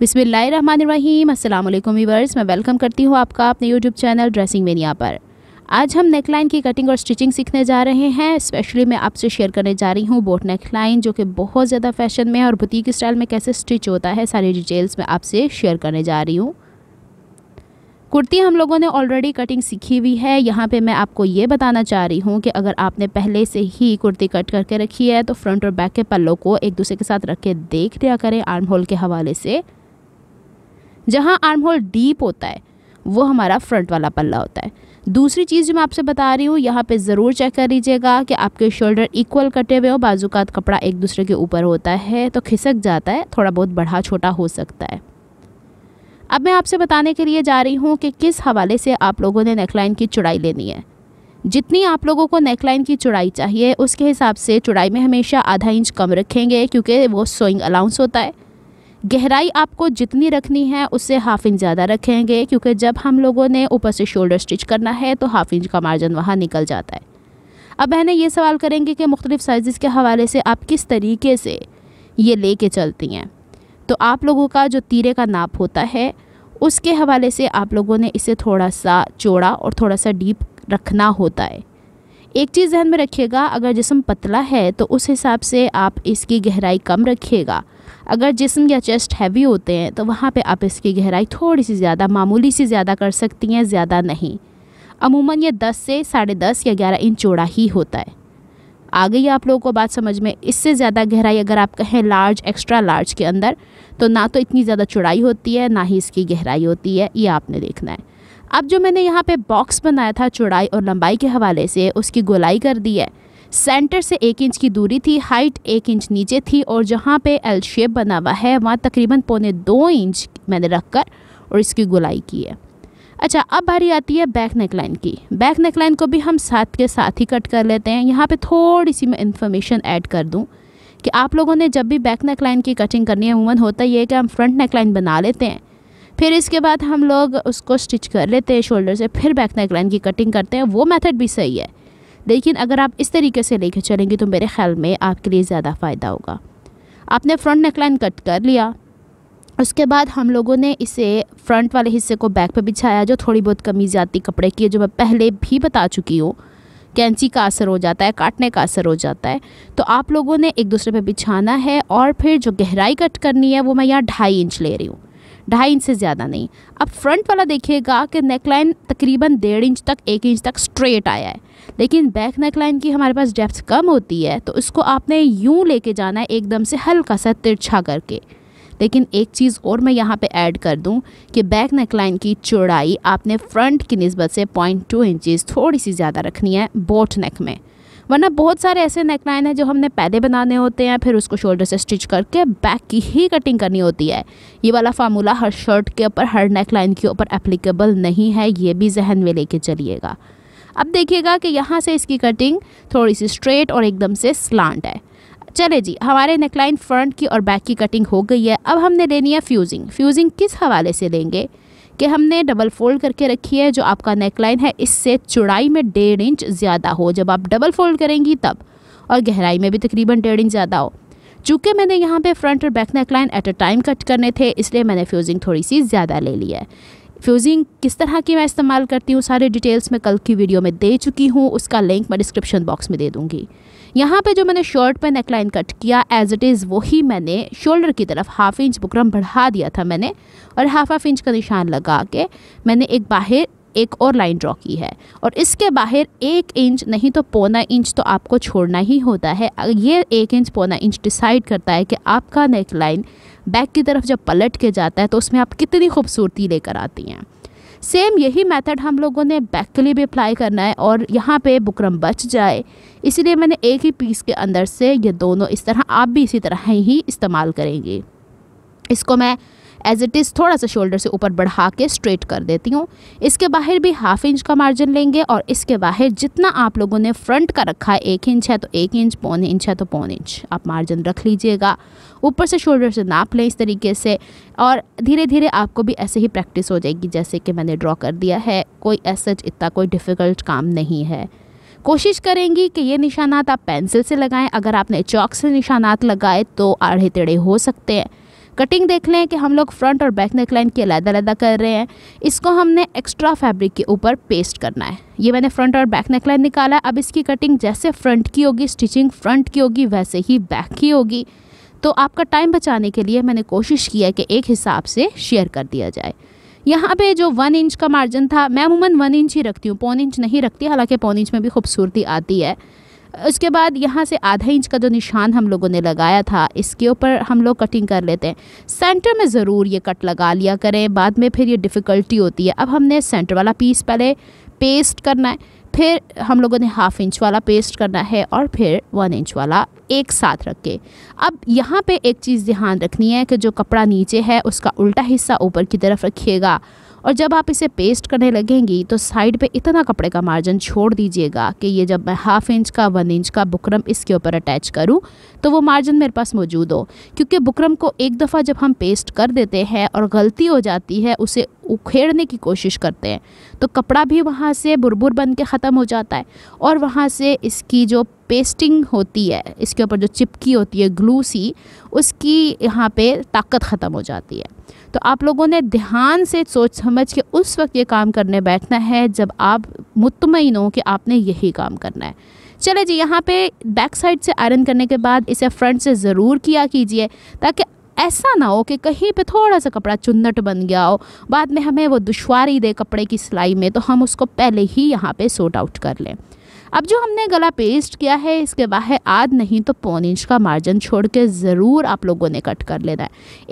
बिसमीम अल्लाम वीवर्स मैं वेलकम करती हूँ आपका अपने यूट्यूब चैनल ड्रेसिंग मेनिया पर आज हम नेकलाइन की कटिंग और स्टिचिंग सीखने जा रहे हैं स्पेशली मैं आपसे शेयर करने जा रही हूँ बोट नेकलाइन जो कि बहुत ज़्यादा फैशन में है और बुटीक स्टाइल में कैसे स्टिच होता है सारी डिटेल्स मैं आपसे शेयर करने जा रही हूँ कुर्ती हम लोगों ने ऑलरेडी कटिंग सीखी हुई है यहाँ पे मैं आपको ये बताना चाह रही हूँ कि अगर आपने पहले से ही कुर्ती कट करके रखी है तो फ्रंट और बैक के पल्लों को एक दूसरे के साथ रख के देख लिया करें आर्म होल के हवाले से जहाँ आर्म होल डीप होता है वो हमारा फ्रंट वाला पल्ला होता है दूसरी चीज़ जो मैं आपसे बता रही हूँ यहाँ पे ज़रूर चेक कर लीजिएगा कि आपके शोल्डर इक्वल कटे हुए हो बाजू का कपड़ा एक दूसरे के ऊपर होता है तो खिसक जाता है थोड़ा बहुत बढ़ा छोटा हो सकता है अब मैं आपसे बताने के लिए जा रही हूँ कि किस हवाले से आप लोगों ने नेकलाइन की चुड़ाई लेनी है जितनी आप लोगों को नेकलाइन की चुड़ाई चाहिए उसके हिसाब से चुड़ाई में हमेशा आधा इंच कम रखेंगे क्योंकि वो सोइंग अलाउंस होता है गहराई आपको जितनी रखनी है उससे हाफ इंच ज़्यादा रखेंगे क्योंकि जब हम लोगों ने ऊपर से शोल्डर स्टिच करना है तो हाफ इंच का मार्जिन वहाँ निकल जाता है अब बहने ये सवाल करेंगे कि मुख्तलिफ़ साइज़ के हवाले से आप किस तरीके से ये ले कर चलती हैं तो आप लोगों का जो तीरे का नाप होता है उसके हवाले से आप लोगों ने इसे थोड़ा सा चौड़ा और थोड़ा सा डीप रखना होता है एक चीज़ ध्यान में रखिएगा अगर जिसम पतला है तो उस हिसाब से आप इसकी गहराई कम रखिएगा अगर जिसम या चेस्ट हैवी होते हैं तो वहाँ पे आप इसकी गहराई थोड़ी सी ज़्यादा मामूली सी ज़्यादा कर सकती हैं ज़्यादा नहीं अमूमन ये दस से साढ़े दस या ग्यारह इंच चौड़ा ही होता है आ गई आप लोगों को बात समझ में इससे ज़्यादा गहराई अगर आप कहें लार्ज एक्स्ट्रा लार्ज के अंदर तो ना तो इतनी ज़्यादा चौड़ाई होती है ना ही इसकी गहराई होती है ये आपने देखना है अब जो मैंने यहाँ पे बॉक्स बनाया था चौड़ाई और लंबाई के हवाले से उसकी गोलाई कर दी है सेंटर से एक इंच की दूरी थी हाइट एक इंच नीचे थी और जहाँ पे एल शेप बना हुआ है वहाँ तकरीबन पौने दो इंच मैंने रख कर और इसकी गुलाई की है अच्छा अब बारी आती है बैक लाइन की बैक लाइन को भी हम साथ के साथ ही कट कर लेते हैं यहाँ पे थोड़ी सी मैं इन्फॉर्मेशन ऐड कर दूँ कि आप लोगों ने जब भी बैक लाइन की कटिंग करनी है अमूमन होता ये है कि हम फ्रंट लाइन बना लेते हैं फिर इसके बाद हम लोग उसको स्टिच कर लेते हैं शोल्डर से फिर बैक लाइन की कटिंग करते हैं वो मेथड भी सही है लेकिन अगर आप इस तरीके से लेके चलेंगे तो मेरे ख्याल में आपके लिए ज़्यादा फ़ायदा होगा आपने फ्रंट नेकलाइन कट कर लिया उसके बाद हम लोगों ने इसे फ्रंट वाले हिस्से को बैक पर बिछाया जो थोड़ी बहुत कमी ज़्यादा कपड़े की है जो मैं पहले भी बता चुकी हूँ कैंची का असर हो जाता है काटने का असर हो जाता है तो आप लोगों ने एक दूसरे पे बिछाना है और फिर जो गहराई कट करनी है वो मैं यहाँ ढाई इंच ले रही हूँ ढाई इंच से ज़्यादा नहीं अब फ्रंट वाला देखिएगा कि नेकलाइन तकरीबन डेढ़ इंच तक एक इंच तक स्ट्रेट आया है लेकिन बैक नेक लाइन की हमारे पास डेप्थ कम होती है तो उसको आपने यूँ लेके जाना है एकदम से हल्का सा तिरछा करके लेकिन एक चीज़ और मैं यहाँ पे ऐड कर दूँ कि बैक नेक लाइन की चौड़ाई आपने फ्रंट की नस्बत से पॉइंट टू इंचज़ थोड़ी सी ज़्यादा रखनी है बोट नेक में वरना बहुत सारे ऐसे नेक लाइन हैं जो हमने पहले बनाने होते हैं फिर उसको शोल्डर से स्टिच करके बैक की ही कटिंग करनी होती है ये वाला फार्मूला हर शर्ट के ऊपर हर नेक लाइन के ऊपर एप्लीकेबल नहीं है ये भी जहन में लेके चलिएगा अब देखिएगा कि यहाँ से इसकी कटिंग थोड़ी सी स्ट्रेट और एकदम से स्लांट है चले जी हमारे नेकलाइन फ्रंट की और बैक की कटिंग हो गई है अब हमने लेनी है फ्यूजिंग फ्यूजिंग किस हवाले से लेंगे कि हमने डबल फोल्ड करके रखी है जो आपका नेकलाइन है इससे चौड़ाई में डेढ़ इंच ज़्यादा हो जब आप डबल फोल्ड करेंगी तब और गहराई में भी तकरीबन डेढ़ इंच ज़्यादा हो चूँकि मैंने यहाँ पे फ्रंट और back neckline at a time cut करने थे इसलिए मैंने फ्यूजिंग थोड़ी सी ज़्यादा ले ली है फ्यूजिंग किस तरह की मैं इस्तेमाल करती हूँ सारे डिटेल्स मैं कल की वीडियो में दे चुकी हूँ उसका लिंक मैं डिस्क्रिप्शन बॉक्स में दे दूँगी यहाँ पे जो मैंने शर्ट पे नेकलाइन कट किया एज इट इज़ वही मैंने शोल्डर की तरफ हाफ इंच बुकरम बढ़ा दिया था मैंने और हाफ हाफ इंच का निशान लगा के मैंने एक बाहर एक और लाइन ड्रॉ की है और इसके बाहर एक इंच नहीं तो पौना इंच तो आपको छोड़ना ही होता है ये एक इंच पौना इंच डिसाइड करता है कि आपका नेक लाइन बैक की तरफ जब पलट के जाता है तो उसमें आप कितनी खूबसूरती लेकर आती हैं सेम यही मेथड हम लोगों ने बैक के लिए भी अप्लाई करना है और यहाँ पे बुकरम बच जाए इसलिए मैंने एक ही पीस के अंदर से ये दोनों इस तरह आप भी इसी तरह ही इस्तेमाल करेंगे इसको मैं एज इट इज़ थोड़ा सा शोल्डर से ऊपर बढ़ा के स्ट्रेट कर देती हूँ इसके बाहर भी हाफ इंच का मार्जिन लेंगे और इसके बाहर जितना आप लोगों ने फ्रंट का रखा है एक इंच है तो एक इंच पौन इंच है तो पौन इंच आप मार्जिन रख लीजिएगा ऊपर से शोल्डर से नाप लें इस तरीके से और धीरे धीरे आपको भी ऐसे ही प्रैक्टिस हो जाएगी जैसे कि मैंने ड्रॉ कर दिया है कोई ऐसा इतना कोई डिफ़िकल्ट काम नहीं है कोशिश करेंगी कि ये निशानात आप पेंसिल से लगाएं अगर आपने चौक से निशानात लगाए तो आढ़े टेढ़े हो सकते हैं कटिंग देख लें कि हम लोग फ्रंट और बैक नेकलाइन की अलग अलग कर रहे हैं इसको हमने एक्स्ट्रा फैब्रिक के ऊपर पेस्ट करना है ये मैंने फ्रंट और बैक नेकलाइन निकाला अब इसकी कटिंग जैसे फ्रंट की होगी स्टिचिंग फ्रंट की होगी वैसे ही बैक की होगी तो आपका टाइम बचाने के लिए मैंने कोशिश किया कि एक हिसाब से शेयर कर दिया जाए यहाँ पे जो वन इंच का मार्जिन था मैं अमूमन वन इंच ही रखती हूँ पौन इंच नहीं रखती हालांकि पौन इंच में भी खूबसूरती आती है उसके बाद यहाँ से आधा इंच का जो निशान हम लोगों ने लगाया था इसके ऊपर हम लोग कटिंग कर लेते हैं सेंटर में ज़रूर ये कट लगा लिया करें बाद में फिर ये डिफ़िकल्टी होती है अब हमने सेंटर वाला पीस पहले पेस्ट करना है फिर हम लोगों ने हाफ़ इंच वाला पेस्ट करना है और फिर वन इंच वाला एक साथ रख के अब यहाँ पे एक चीज़ ध्यान रखनी है कि जो कपड़ा नीचे है उसका उल्टा हिस्सा ऊपर की तरफ रखिएगा और जब आप इसे पेस्ट करने लगेंगी तो साइड पे इतना कपड़े का मार्जिन छोड़ दीजिएगा कि ये जब मैं हाफ इंच का वन इंच का बुकरम इसके ऊपर अटैच करूँ तो वो मार्जिन मेरे पास मौजूद हो क्योंकि बुकरम को एक दफ़ा जब हम पेस्ट कर देते हैं और गलती हो जाती है उसे उखेड़ने की कोशिश करते हैं तो कपड़ा भी वहाँ से बुरबुर बन के ख़त्म हो जाता है और वहाँ से इसकी जो पेस्टिंग होती है इसके ऊपर जो चिपकी होती है ग्लू सी उसकी यहाँ पे ताकत ख़त्म हो जाती है तो आप लोगों ने ध्यान से सोच समझ के उस वक्त ये काम करने बैठना है जब आप मुतमिन हो कि आपने यही काम करना है चले जी यहाँ पे बैक साइड से आयरन करने के बाद इसे फ्रंट से ज़रूर किया कीजिए ताकि ऐसा ना हो कि कहीं पे थोड़ा सा कपड़ा चुन्नट बन गया हो बाद में हमें वो दुशारी दे कपड़े की सिलाई में तो हम उसको पहले ही यहाँ पे सोट आउट कर लें अब जो हमने गला पेस्ट किया है इसके बाहर आध नहीं तो पौन इंच का मार्जिन छोड़ के ज़रूर आप लोगों ने कट कर लेना है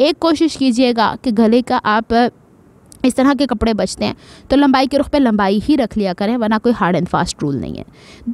एक कोशिश कीजिएगा कि गले का आप इस तरह के कपड़े बचते हैं तो लंबाई के रुख पे लंबाई ही रख लिया करें वरना कोई हार्ड एंड फास्ट रूल नहीं है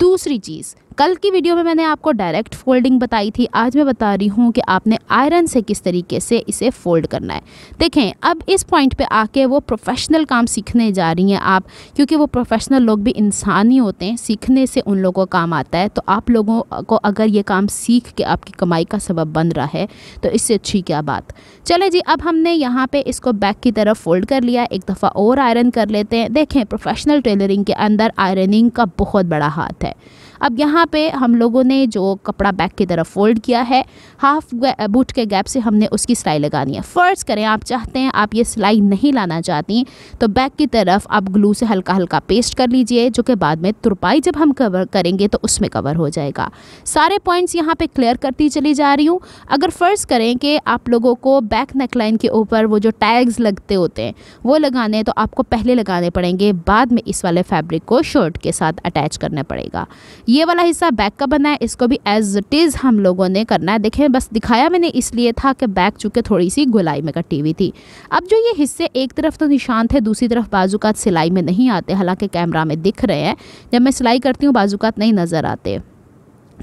दूसरी चीज़ कल की वीडियो में मैंने आपको डायरेक्ट फोल्डिंग बताई थी आज मैं बता रही हूँ कि आपने आयरन से किस तरीके से इसे फोल्ड करना है देखें अब इस पॉइंट पे आके वो प्रोफेशनल काम सीखने जा रही हैं आप क्योंकि वो प्रोफेशनल लोग भी इंसान ही होते हैं सीखने से उन लोगों का काम आता है तो आप लोगों को अगर ये काम सीख के आपकी कमाई का सबब बन रहा है तो इससे अच्छी क्या बात चले जी अब हमने यहाँ पर इसको बैक की तरफ फोल्ड कर लिया एक दफ़ा और आयरन कर लेते हैं देखें प्रोफेशनल टेलरिंग के अंदर आयरनिंग का बहुत बड़ा हाथ है अब यहाँ पे हम लोगों ने जो कपड़ा बैक की तरफ फोल्ड किया है हाफ बूट के गैप से हमने उसकी सिलाई लगानी है फ़र्ज़ करें आप चाहते हैं आप ये सिलाई नहीं लाना चाहती तो बैक की तरफ आप ग्लू से हल्का हल्का पेस्ट कर लीजिए जो कि बाद में तुरपाई जब हम कवर करेंगे तो उसमें कवर हो जाएगा सारे पॉइंट्स यहाँ पर क्लियर करती चली जा रही हूँ अगर फ़र्ज़ करें कि आप लोगों को बैक नेकलाइन के ऊपर वो जो टैग्स लगते होते हैं वो लगाने तो आपको पहले लगाने पड़ेंगे बाद में इस वाले फैब्रिक को शर्ट के साथ अटैच करना पड़ेगा ये वाला हिस्सा बैक का बना है इसको भी एज इट इज़ हम लोगों ने करना है देखें बस दिखाया मैंने इसलिए था कि बैक चूँकि थोड़ी सी गुलाई में कटी हुई थी अब जो ये हिस्से एक तरफ तो निशान थे दूसरी तरफ बाजूकात सिलाई में नहीं आते हालांकि कैमरा में दिख रहे हैं जब मैं सिलाई करती हूँ बाजूकात नहीं नज़र आते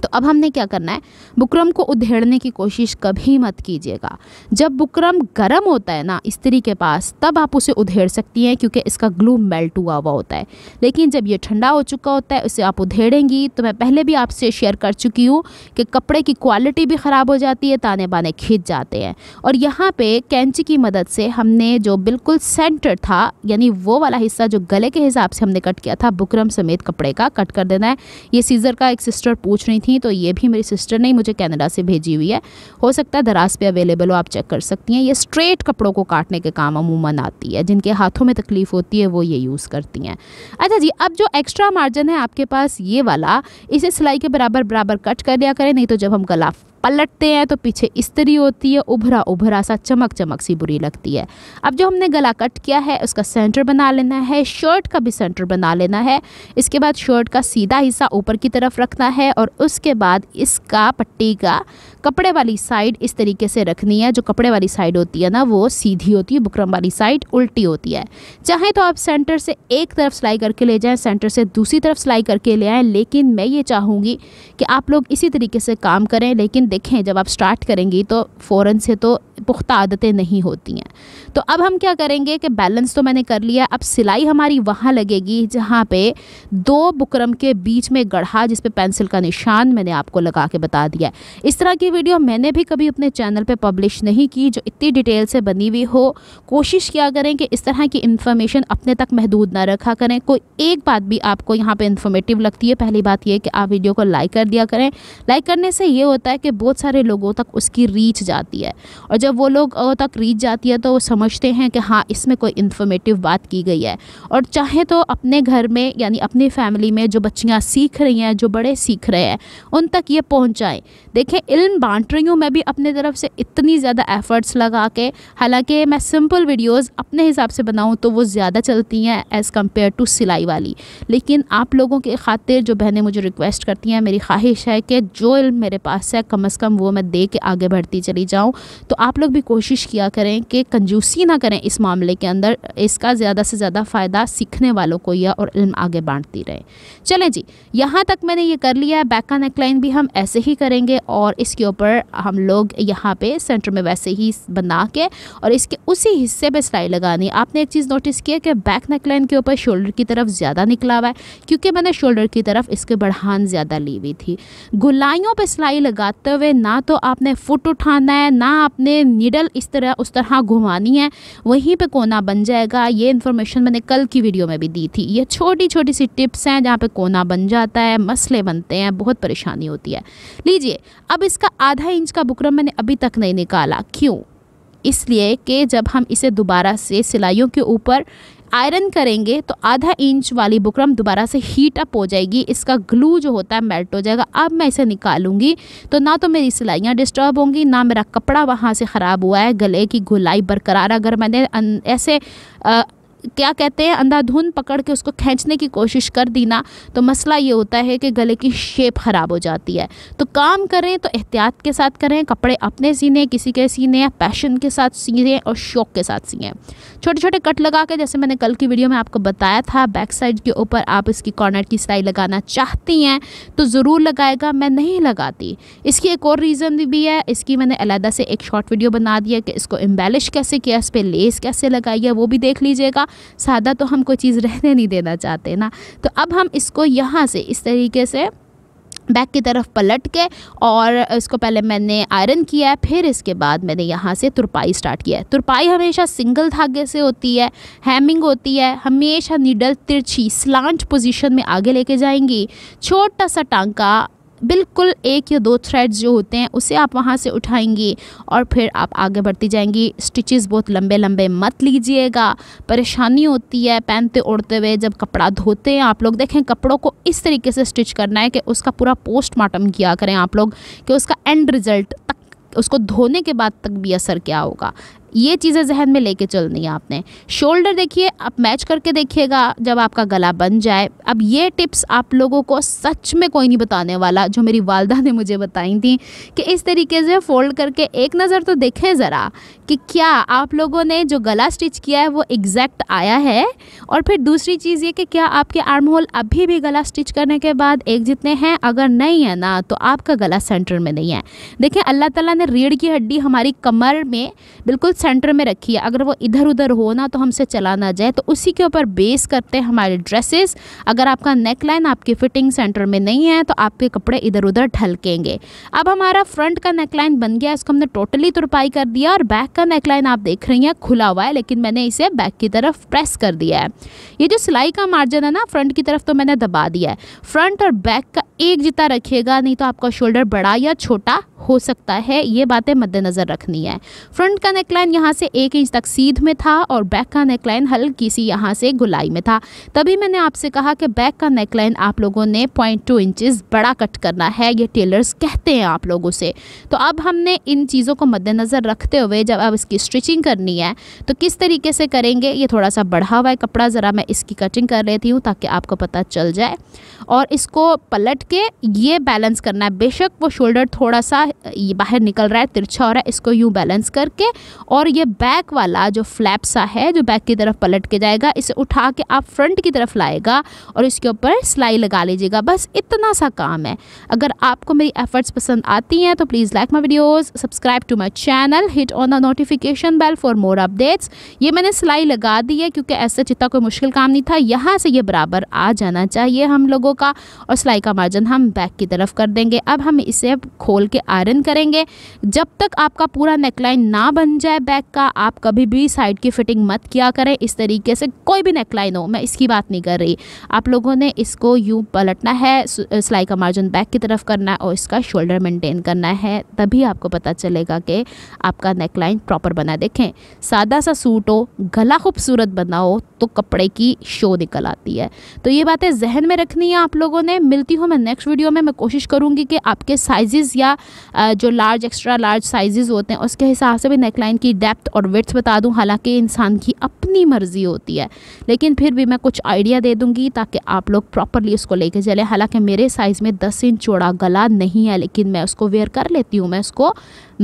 तो अब हमने क्या करना है बुकरम को उधेड़ने की कोशिश कभी मत कीजिएगा जब बुकरम गर्म होता है ना स्त्री के पास तब आप उसे उधेड़ सकती हैं क्योंकि इसका ग्लू मेल्ट हुआ हुआ होता है लेकिन जब ये ठंडा हो चुका होता है उसे आप उधेड़ेंगी तो मैं पहले भी आपसे शेयर कर चुकी हूँ कि कपड़े की क्वालिटी भी ख़राब हो जाती है ताने बाने खींच जाते हैं और यहाँ पर कैंची की मदद से हमने जो बिल्कुल सेंटर था यानी वो वाला हिस्सा जो गले के हिसाब से हमने कट किया था बुकरम समेत कपड़े का कट कर देना है ये सीज़र का एक सिस्टर पूछ रही थी थी तो ये भी मेरी सिस्टर ने मुझे कैनेडा से भेजी हुई है हो सकता है दराज पे अवेलेबल हो आप चेक कर सकती हैं ये स्ट्रेट कपड़ों को काटने के काम अमूमन आती है जिनके हाथों में तकलीफ़ होती है वो ये यूज़ करती हैं अच्छा जी अब जो एक्स्ट्रा मार्जिन है आपके पास ये वाला इसे सिलाई के बराबर बराबर कट कर लिया करें नहीं तो जब हम गला पलटते हैं तो पीछे स्त्री होती है उभरा उभरा सा चमक चमक सी बुरी लगती है अब जो हमने गला कट किया है उसका सेंटर बना लेना है शर्ट का भी सेंटर बना लेना है इसके बाद शर्ट का सीधा हिस्सा ऊपर की तरफ रखना है और उसके बाद इसका पट्टी का कपड़े वाली साइड इस तरीके से रखनी है जो कपड़े वाली साइड होती है ना वो सीधी होती है बुकरम वाली साइड उल्टी होती है चाहे तो आप सेंटर से एक तरफ सिलाई करके ले जाएं सेंटर से दूसरी तरफ सिलाई करके ले आएँ लेकिन मैं ये चाहूँगी कि आप लोग इसी तरीके से काम करें लेकिन देखें जब आप स्टार्ट करेंगी तो फ़ौर से तो पुख्ता आदतें नहीं होती हैं तो अब हम क्या करेंगे कि बैलेंस तो मैंने कर लिया अब सिलाई हमारी वहाँ लगेगी जहाँ पर दो बुकरम के बीच में गढ़ा जिस पर पेंसिल का निशान मैंने आपको लगा के बता दिया इस तरह की ऐसी वीडियो मैंने भी कभी अपने चैनल पे पब्लिश नहीं की जो इतनी डिटेल से बनी हुई हो कोशिश किया करें कि इस तरह की इन्फॉर्मेशन अपने तक महदूद ना रखा करें कोई एक बात भी आपको यहाँ पे इन्फॉर्मेटिव लगती है पहली बात यह कि आप वीडियो को लाइक कर दिया करें लाइक करने से ये होता है कि बहुत सारे लोगों तक उसकी रीच जाती है और जब वो लोग तक रीच जाती है तो वो समझते हैं कि हाँ इसमें कोई इन्फॉर्मेटिव बात की गई है और चाहे तो अपने घर में यानी अपनी फैमिली में जो बच्चियाँ सीख रही हैं जो बड़े सीख रहे हैं उन तक ये पहुँचाएँ देखें इल्म बांट रही हूँ मैं भी अपने तरफ से इतनी ज़्यादा एफ़र्ट्स लगा के हालांकि मैं सिंपल वीडियोस अपने हिसाब से बनाऊँ तो वो ज़्यादा चलती हैं एज़ कम्पेयर टू सिलाई वाली लेकिन आप लोगों के खातिर जो बहनें मुझे रिक्वेस्ट करती हैं मेरी ख्वाहिश है कि जो इल मेरे पास है कम अज़ कम वो मैं दे के आगे बढ़ती चली जाऊँ तो आप लोग भी कोशिश किया करें कि कंजूसी ना करें इस मामले के अंदर इसका ज़्यादा से ज़्यादा फ़ायदा सीखने वालों को या और इल्म आगे बांटती रहे चलें जी यहाँ तक मैंने ये कर लिया है बैक का नेकलाइन भी हम ऐसे ही करेंगे और इसकी ऊपर हम लोग यहाँ पे सेंटर में वैसे ही बना के और इसके उसी हिस्से पे सिलाई लगानी आपने एक चीज़ नोटिस किया कि बैक नेकलाइन के ऊपर शोल्डर की तरफ ज़्यादा निकला हुआ है क्योंकि मैंने शोल्डर की तरफ इसके बढ़ान ज़्यादा ली हुई थी गुलाइयों पर सिलाई लगाते हुए ना तो आपने फुट उठाना है ना आपने निडल इस तरह उस तरह घुमानी है वहीं पर कोना बन जाएगा ये इन्फॉर्मेशन मैंने कल की वीडियो में भी दी थी ये छोटी छोटी सी टिप्स हैं जहाँ पर कोना बन जाता है मसले बनते हैं बहुत परेशानी होती है लीजिए अब इसका आधा इंच का बुकरम मैंने अभी तक नहीं निकाला क्यों इसलिए कि जब हम इसे दोबारा से सिलाइयों के ऊपर आयरन करेंगे तो आधा इंच वाली बुकरम दोबारा से हीट अप हो जाएगी इसका ग्लू जो होता है मेल्ट हो जाएगा अब मैं इसे निकालूंगी तो ना तो मेरी सिलाइयाँ डिस्टर्ब होंगी ना मेरा कपड़ा वहाँ से ख़राब हुआ है गले की गुलाई बरकरार अगर मैंने ऐसे क्या कहते हैं अंधाधुंध पकड़ के उसको खींचने की कोशिश कर देना तो मसला ये होता है कि गले की शेप ख़राब हो जाती है तो काम करें तो एहतियात के साथ करें कपड़े अपने सीने किसी के सीने या पैशन के साथ सीने और शौक के साथ सीएँ छोटे छोटे कट लगा के जैसे मैंने कल की वीडियो में आपको बताया था बैक साइड के ऊपर आप इसकी कॉर्नर की सिलाई लगाना चाहती हैं तो ज़रूर लगाएगा मैं नहीं लगाती इसकी एक और रीज़न भी है इसकी मैंने अलहदा से एक शॉर्ट वीडियो बना दिया कि इसको एम्बेलिश कैसे किया इस पर लेस कैसे लगाई है वो भी देख लीजिएगा सादा तो हम कोई चीज़ रहने नहीं देना चाहते ना तो अब हम इसको यहाँ से इस तरीके से बैक की तरफ पलट के और इसको पहले मैंने आयरन किया है फिर इसके बाद मैंने यहाँ से तुरपाई स्टार्ट किया है तुरपाई हमेशा सिंगल धागे से होती है हैमिंग होती है हमेशा नीडल तिरछी स्लांट पोजीशन में आगे लेके जाएंगी छोटा सा टांका बिल्कुल एक या दो थ्रेड्स जो होते हैं उसे आप वहाँ से उठाएंगी और फिर आप आगे बढ़ती जाएंगी स्टिचेस बहुत लंबे लंबे मत लीजिएगा परेशानी होती है पहनते ओढ़ते हुए जब कपड़ा धोते हैं आप लोग देखें कपड़ों को इस तरीके से स्टिच करना है कि उसका पूरा पोस्टमार्टम किया करें आप लोग कि उसका एंड रिज़ल्ट तक उसको धोने के बाद तक भी असर क्या होगा ये चीज़ें जहन में लेके चलनी है आपने शोल्डर देखिए आप मैच करके देखिएगा जब आपका गला बन जाए अब ये टिप्स आप लोगों को सच में कोई नहीं बताने वाला जो मेरी वालदा ने मुझे बताई थी कि इस तरीके से फोल्ड करके एक नज़र तो देखें ज़रा कि क्या आप लोगों ने जो गला स्टिच किया है वो एग्जैक्ट आया है और फिर दूसरी चीज़ ये कि क्या आपके आर्म होल अभी भी गला स्टिच करने के बाद एक जितने हैं अगर नहीं है ना तो आपका गला सेंटर में नहीं है देखिए अल्लाह तला ने रीढ़ की हड्डी हमारी कमर में बिल्कुल सेंटर में रखी है अगर वो इधर उधर हो ना तो हमसे चला ना जाए तो उसी के ऊपर बेस करते हैं हमारे ड्रेसेस अगर आपका नेक लाइन आपकी फिटिंग सेंटर में नहीं है तो आपके कपड़े इधर उधर ढलकेंगे अब हमारा फ्रंट का नेक लाइन बन गया इसको हमने टोटली तुरपाई कर दिया और बैक का नेक लाइन आप देख रही हैं खुला हुआ है लेकिन मैंने इसे बैक की तरफ प्रेस कर दिया है ये जो सिलाई का मार्जिन है ना फ्रंट की तरफ तो मैंने दबा दिया है फ्रंट और बैक का एक जिता रखिएगा नहीं तो आपका शोल्डर बड़ा या छोटा हो सकता है ये बातें मद्देनज़र रखनी है फ्रंट का नेकलाइन नेकलाइन यहाँ से एक इंच तक सीध में था और बैक का नेकलाइन हल्की सी यहाँ से गुलाई में था तभी मैंने आपसे कहा कि बैक का नेकलाइन आप लोगों ने पॉइंट टू बड़ा कट करना है ये टेलर्स कहते हैं आप लोगों से तो अब हमने इन चीज़ों को मद्देनज़र रखते हुए जब अब इसकी स्टिचिंग करनी है तो किस तरीके से करेंगे ये थोड़ा सा बढ़ा हुआ है कपड़ा ज़रा मैं इसकी कटिंग कर लेती हूँ ताकि आपको पता चल जाए और इसको पलट के ये बैलेंस करना है बेशक वो शोल्डर थोड़ा सा ये बाहर निकल रहा है तिरछा हो रहा है इसको यूँ बैलेंस करके और और ये बैक वाला जो फ्लैप सा है जो बैक की तरफ पलट के जाएगा इसे उठा के आप फ्रंट की तरफ लाएगा और इसके ऊपर सिलाई लगा लीजिएगा बस इतना सा काम है अगर आपको मेरी एफर्ट्स पसंद आती हैं तो please like my videos subscribe to my channel hit on the notification bell for more updates ये मैंने सिलाई लगा दी है क्योंकि ऐसे जितना कोई मुश्किल काम नहीं था यहाँ से ये बराबर आ जाना चाहिए हम लोगों का और सिलाई का मार्जिन हम बैक की तरफ कर देंगे अब हम इसे खोल के आयरन करेंगे जब तक आपका पूरा नेकलाइन ना बन जाए बैग का आप कभी भी साइड की फिटिंग मत किया करें इस तरीके से कोई भी नेकलाइन हो मैं इसकी बात नहीं कर रही आप लोगों ने इसको यूँ पलटना है सिलाई का मार्जिन बैक की तरफ करना है और इसका शोल्डर मेंटेन करना है तभी आपको पता चलेगा कि आपका नेकलाइन प्रॉपर बना देखें सादा सा सूट हो गला खूबसूरत बना हो तो कपड़े की शो निकल आती है तो ये बातें जहन में रखनी है आप लोगों ने मिलती हूँ मैं नेक्स्ट वीडियो में मैं कोशिश करूँगी कि आपके साइजेज़ या जो लार्ज एक्स्ट्रा लार्ज साइजेज़ होते हैं उसके हिसाब से भी नेकलाइन की डेप्थ और वेट्स बता दूं हालांकि इंसान की अप अपनी मर्ज़ी होती है लेकिन फिर भी मैं कुछ आइडिया दे दूँगी ताकि आप लोग प्रॉपरली उसको लेके चले हालांकि मेरे साइज़ में दस इंच चौड़ा गला नहीं है लेकिन मैं उसको वेयर कर लेती हूँ मैं उसको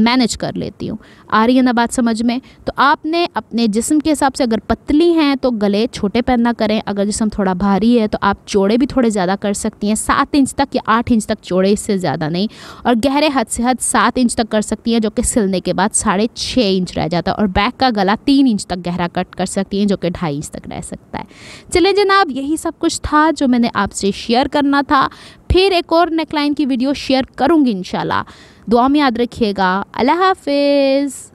मैनेज कर लेती हूँ आ रही है ना बात समझ में तो आपने अपने जिसम के हिसाब से अगर पतली हैं तो गले छोटे पहनना करें अगर जिसम थोड़ा भारी है तो आप चौड़े भी थोड़े ज़्यादा कर सकती हैं सात इंच तक या आठ इंच तक चौड़े इससे ज़्यादा नहीं और गहरे हद से हद सात इंच तक कर सकती हैं जो कि सिलने के बाद साढ़े इंच रह जाता है और बैक का गला तीन इंच तक गहरा कट कर सकती हैं जो कि ढाई तक रह सकता है चले जनाब यही सब कुछ था जो मैंने आपसे शेयर करना था फिर एक और नेकलाइन की वीडियो शेयर करूँगी इन दुआ में याद रखिएगा अल्लाह हाफिज़